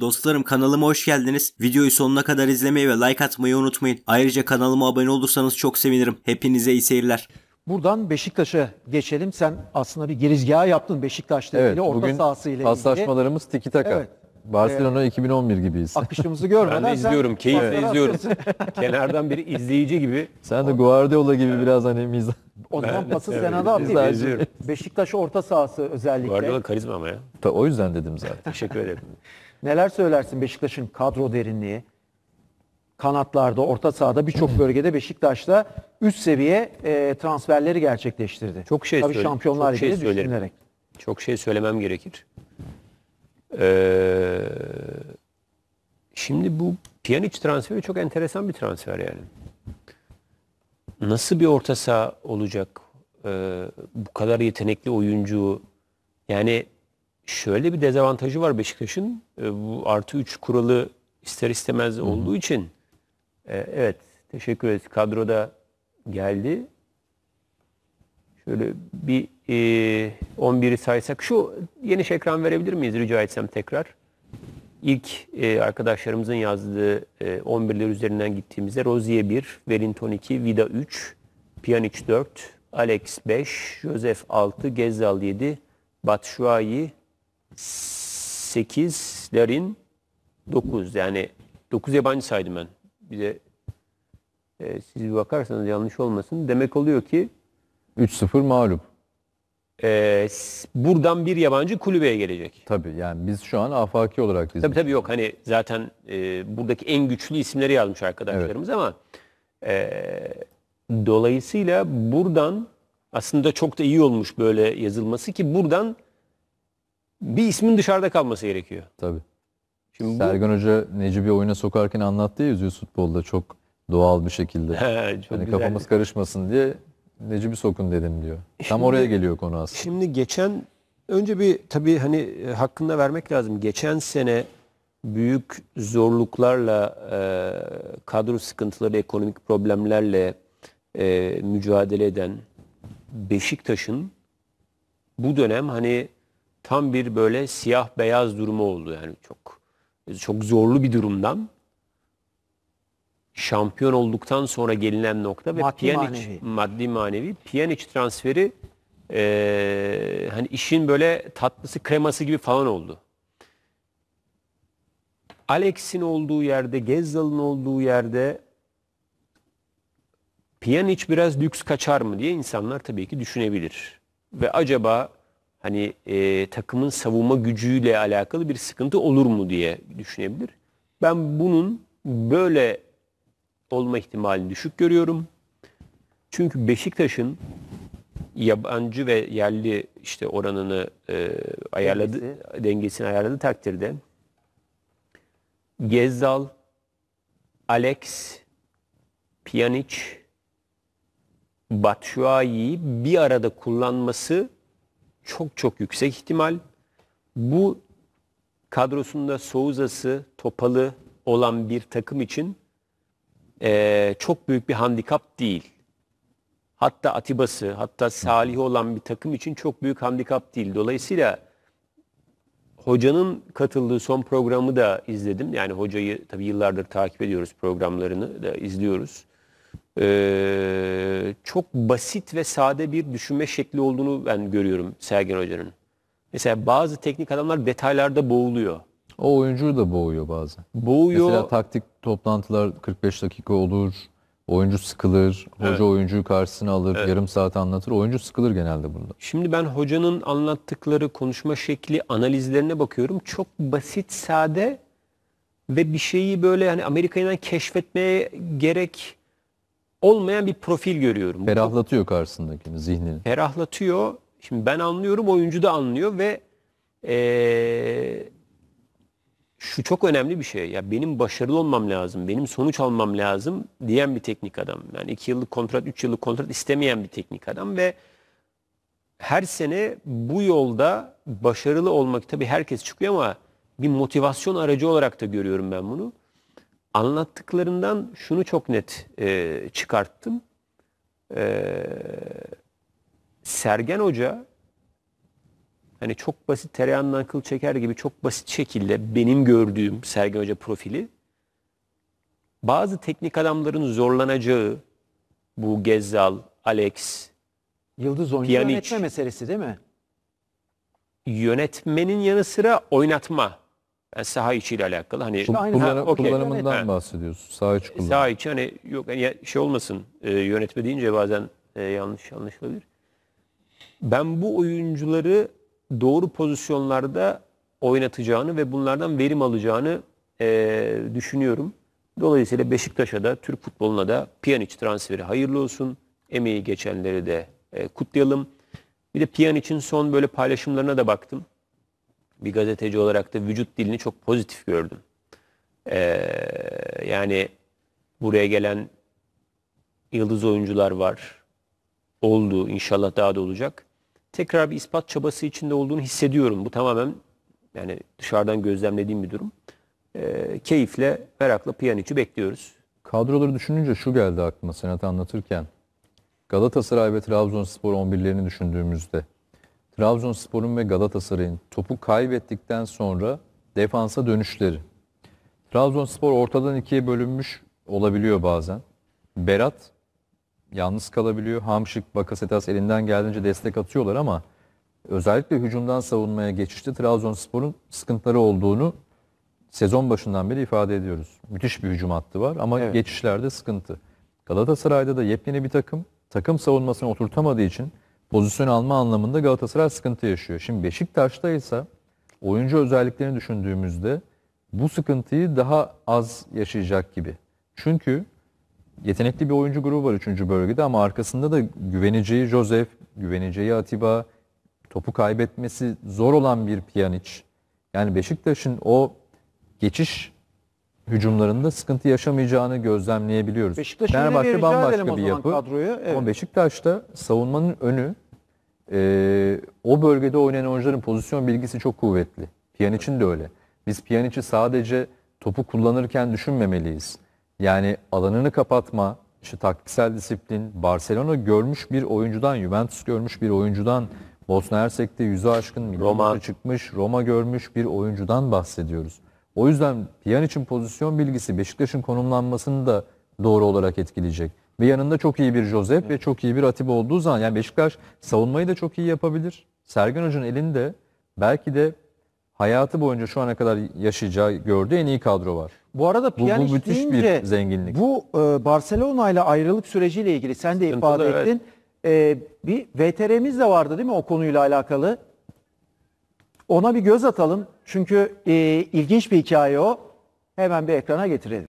Dostlarım kanalıma hoş geldiniz. Videoyu sonuna kadar izlemeyi ve like atmayı unutmayın. Ayrıca kanalıma abone olursanız çok sevinirim. Hepinize iyi seyirler. Buradan Beşiktaş'a geçelim. Sen aslında bir girizgah yaptın Beşiktaş'la evet, ilgili, orta sahası ile ilgili. Paslaşmalarımız tiki taka. Evet. Barcelona ee, 2011 gibiyiz. Akışımızı görmeden ben de izliyorum, keyifle izliyorum. Kenardan bir izleyici gibi. Sen de Guardiola gibi evet. biraz hani mizah. O zaman ben, pası evet, Senada değil. Beşiktaş orta sahası özellikle. Guardiola karizma ama ya. Ta, o yüzden dedim zaten. Teşekkür ederim. Neler söylersin Beşiktaş'ın kadro derinliği? Kanatlarda, orta sahada birçok bölgede Beşiktaş'ta üst seviye e, transferleri gerçekleştirdi. Çok şey Tabii şampiyonlar çok şey ilgili düşünülerek. Çok şey söylemem gerekir. Ee, şimdi bu Pjanic transferi çok enteresan bir transfer yani. Nasıl bir orta saha olacak? Ee, bu kadar yetenekli oyuncu yani şöyle bir dezavantajı var Beşiktaş'ın. E, bu artı 3 kuralı ister istemez Hı-hı. olduğu için e, evet teşekkür ederiz. Kadroda geldi. Şöyle bir e, 11'i saysak. Şu yeni ekran verebilir miyiz rica etsem tekrar? İlk e, arkadaşlarımızın yazdığı e, 11'ler üzerinden gittiğimizde Rozier 1, Wellington 2, Vida 3, Pjanic 4, Alex 5, Josef 6, Gezzal 7, Batshuayi 8'lerin 9 yani 9 yabancı saydım ben. Bize e, siz bir bakarsanız yanlış olmasın. Demek oluyor ki 3-0 mağlup. E, buradan bir yabancı kulübeye gelecek. Tabii yani biz şu an afaki olarak dizdik. Tabii tabii yok hani zaten e, buradaki en güçlü isimleri yazmış arkadaşlarımız evet. ama e, dolayısıyla buradan aslında çok da iyi olmuş böyle yazılması ki buradan bir ismin dışarıda kalması gerekiyor. Tabii. Şimdi Sergen bu... Hoca Necip'i oyuna sokarken anlattı ya yüzüğü futbolda çok doğal bir şekilde. He, çok hani güzel. kafamız karışmasın diye Necip'i sokun dedim diyor. Şimdi, Tam oraya geliyor konu aslında. Şimdi geçen önce bir tabii hani hakkında vermek lazım. Geçen sene büyük zorluklarla e, kadro sıkıntıları, ekonomik problemlerle e, mücadele eden Beşiktaş'ın bu dönem hani tam bir böyle siyah beyaz durumu oldu yani çok çok zorlu bir durumdan şampiyon olduktan sonra gelinen nokta ve maddi Pjanic, manevi. maddi manevi Pjanic transferi e, hani işin böyle tatlısı kreması gibi falan oldu. Alex'in olduğu yerde, Gezzal'ın olduğu yerde Pjanic biraz lüks kaçar mı diye insanlar tabii ki düşünebilir. Ve acaba hani e, takımın savunma gücüyle alakalı bir sıkıntı olur mu diye düşünebilir. Ben bunun böyle olma ihtimalini düşük görüyorum. Çünkü Beşiktaş'ın yabancı ve yerli işte oranını e, ayarladı, Dengesi. dengesini ayarladığı takdirde Gezdal, Alex, Pjanic, Batshuayi'yi bir arada kullanması çok çok yüksek ihtimal bu kadrosunda Souza'sı, Topal'ı olan bir takım için e, çok büyük bir handikap değil. Hatta Atiba'sı, hatta Salih olan bir takım için çok büyük handikap değil. Dolayısıyla hocanın katıldığı son programı da izledim. Yani hocayı tabii yıllardır takip ediyoruz programlarını da izliyoruz e, çok basit ve sade bir düşünme şekli olduğunu ben görüyorum Sergen Hoca'nın. Mesela bazı teknik adamlar detaylarda boğuluyor. O oyuncuyu da boğuyor bazen. Boğuyor. Mesela taktik toplantılar 45 dakika olur. Oyuncu sıkılır. Hoca evet. oyuncuyu karşısına alır. Evet. Yarım saat anlatır. Oyuncu sıkılır genelde bunda. Şimdi ben hocanın anlattıkları konuşma şekli analizlerine bakıyorum. Çok basit, sade ve bir şeyi böyle hani Amerika'dan keşfetmeye gerek olmayan bir profil görüyorum. Ferahlatıyor karşısındakini, zihnini. Ferahlatıyor. Şimdi ben anlıyorum, oyuncu da anlıyor ve ee, şu çok önemli bir şey. Ya benim başarılı olmam lazım, benim sonuç almam lazım diyen bir teknik adam. Yani iki yıllık kontrat, üç yıllık kontrat istemeyen bir teknik adam ve her sene bu yolda başarılı olmak tabii herkes çıkıyor ama bir motivasyon aracı olarak da görüyorum ben bunu anlattıklarından şunu çok net e, çıkarttım. E, Sergen Hoca hani çok basit tereyağından kıl çeker gibi çok basit şekilde benim gördüğüm Sergen Hoca profili bazı teknik adamların zorlanacağı bu Gezzal, Alex, Yıldız oyuncu Pjanic, yönetme meselesi değil mi? Yönetmenin yanı sıra oynatma yani e, saha içiyle alakalı hani Kullan, ha, okay. kullanımından evet, bahsediyorsun. Saha içi e, kullanım. Saha içi hani yok hani şey olmasın e, yönetme deyince bazen e, yanlış anlaşılabilir. Ben bu oyuncuları doğru pozisyonlarda oynatacağını ve bunlardan verim alacağını e, düşünüyorum. Dolayısıyla Beşiktaş'a da Türk futboluna da Pjanic transferi hayırlı olsun. Emeği geçenleri de e, kutlayalım. Bir de Pjanic'in son böyle paylaşımlarına da baktım bir gazeteci olarak da vücut dilini çok pozitif gördüm. Ee, yani buraya gelen yıldız oyuncular var. Oldu inşallah daha da olacak. Tekrar bir ispat çabası içinde olduğunu hissediyorum. Bu tamamen yani dışarıdan gözlemlediğim bir durum. Ee, keyifle, merakla Pjanic'i bekliyoruz. Kadroları düşününce şu geldi aklıma Senat anlatırken. Galatasaray ve Trabzonspor 11'lerini düşündüğümüzde Trabzonspor'un ve Galatasaray'ın topu kaybettikten sonra defansa dönüşleri. Trabzonspor ortadan ikiye bölünmüş olabiliyor bazen. Berat yalnız kalabiliyor. Hamşik, Bakasetas elinden geldiğince destek atıyorlar ama özellikle hücumdan savunmaya geçişte Trabzonspor'un sıkıntıları olduğunu sezon başından beri ifade ediyoruz. Müthiş bir hücum hattı var ama evet. geçişlerde sıkıntı. Galatasaray'da da yepyeni bir takım takım savunmasını oturtamadığı için pozisyon alma anlamında Galatasaray sıkıntı yaşıyor. Şimdi Beşiktaş'ta ise oyuncu özelliklerini düşündüğümüzde bu sıkıntıyı daha az yaşayacak gibi. Çünkü yetenekli bir oyuncu grubu var 3. bölgede ama arkasında da güveneceği Josef, güveneceği Atiba, topu kaybetmesi zor olan bir Pjanic. Yani Beşiktaş'ın o geçiş hücumlarında sıkıntı yaşamayacağını gözlemleyebiliyoruz. Beşiktaş'ın Fenerbahçe bambaşka bir yapı. Kadroyu, evet. Ama Beşiktaş'ta savunmanın önü e, o bölgede oynayan oyuncuların pozisyon bilgisi çok kuvvetli. Pjanic'in de öyle. Biz Pjanic'i sadece topu kullanırken düşünmemeliyiz. Yani alanını kapatma, işte taktiksel disiplin, Barcelona görmüş bir oyuncudan, Juventus görmüş bir oyuncudan, Bosna Hersek'te yüzü aşkın milyon Roma. çıkmış, Roma görmüş bir oyuncudan bahsediyoruz. O yüzden Pjanic'in pozisyon bilgisi Beşiktaş'ın konumlanmasını da doğru olarak etkileyecek. Ve yanında çok iyi bir Josep ve çok iyi bir Atiba olduğu zaman yani Beşiktaş savunmayı da çok iyi yapabilir. Sergen Hoca'nın elinde belki de hayatı boyunca şu ana kadar yaşayacağı gördüğü en iyi kadro var. Bu arada Pjanic bu, bu müthiş deyince, bir zenginlik. Bu e, Barcelona ile ayrılık süreciyle ilgili sen de Sıkıntılı, ifade evet. ettin. E, bir VTR'miz de vardı değil mi o konuyla alakalı? Ona bir göz atalım. Çünkü e, ilginç bir hikaye o. Hemen bir ekrana getirelim.